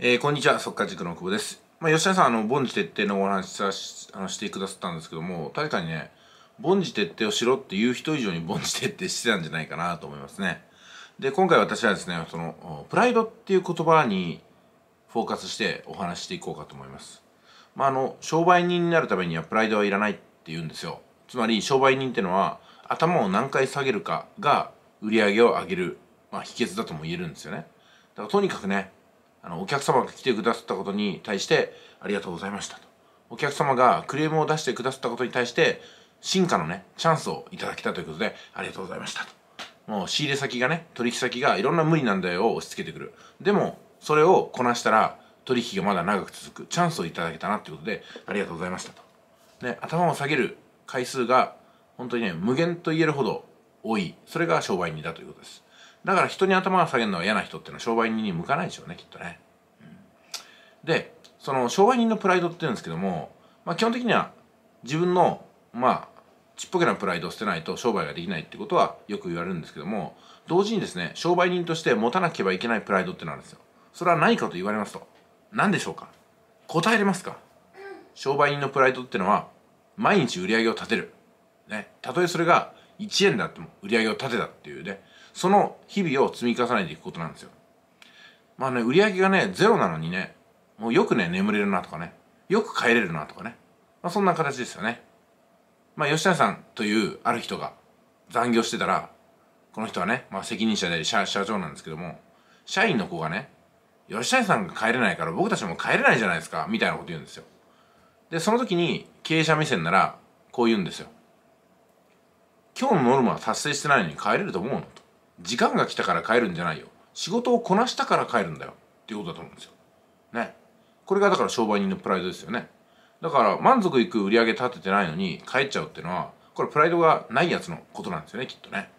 えー、こんにちは、速稼塾の久保です。まあ、吉田さん、あの、凡事徹底のお話しあのしてくださったんですけども、確かにね、凡事徹底をしろっていう人以上に凡事徹底してたんじゃないかなと思いますね。で、今回私はですね、その、プライドっていう言葉にフォーカスしてお話していこうかと思います。まあ、あの、商売人になるためにはプライドはいらないって言うんですよ。つまり、商売人ってのは、頭を何回下げるかが売り上げを上げる、まあ、秘訣だとも言えるんですよね。だから、とにかくね、あのお客様が来てくださったことに対してありがとうございましたとお客様がクレームを出してくださったことに対して進化のねチャンスをいただけたということでありがとうございましたともう仕入れ先がね取引先がいろんな無理なんだよを押し付けてくるでもそれをこなしたら取引がまだ長く続くチャンスをいただけたなということでありがとうございましたとで頭を下げる回数が本当にね無限と言えるほど多いそれが商売人だということですだから人に頭を下げるのは嫌な人っていうのは商売人に向かないでしょうねきっとね、でその商売人のプライドっていうんですけども、まあ、基本的には自分のまあちっぽけなプライドを捨てないと商売ができないってことはよく言われるんですけども同時にですね商売人として持たなければいけないプライドってなんですよそれは何かと言われますと何でしょうか答えれますか商売人のプライドってのは毎日売り上げを立てるねたとえそれが1円であっても売り上げを立てたっていうねその日々を積み重ねていくことなんですよ。まあね、売り上げがね、ゼロなのにね、もうよくね、眠れるなとかね、よく帰れるなとかね、まあそんな形ですよね。まあ吉谷さんというある人が残業してたら、この人はね、まあ責任者であり社社長なんですけども、社員の子がね、吉谷さんが帰れないから僕たちも帰れないじゃないですか、みたいなこと言うんですよ。で、その時に経営者目線ならこう言うんですよ。今日のノルマは達成してないのに帰れると思うのと。時間が来たから帰るんじゃないよ仕事をこなしたから帰るんだよっていうことだと思うんですよ。ね。これがだから商売人のプライドですよね。だから満足いく売り上げ立ててないのに帰っちゃうっていうのはこれプライドがないやつのことなんですよねきっとね。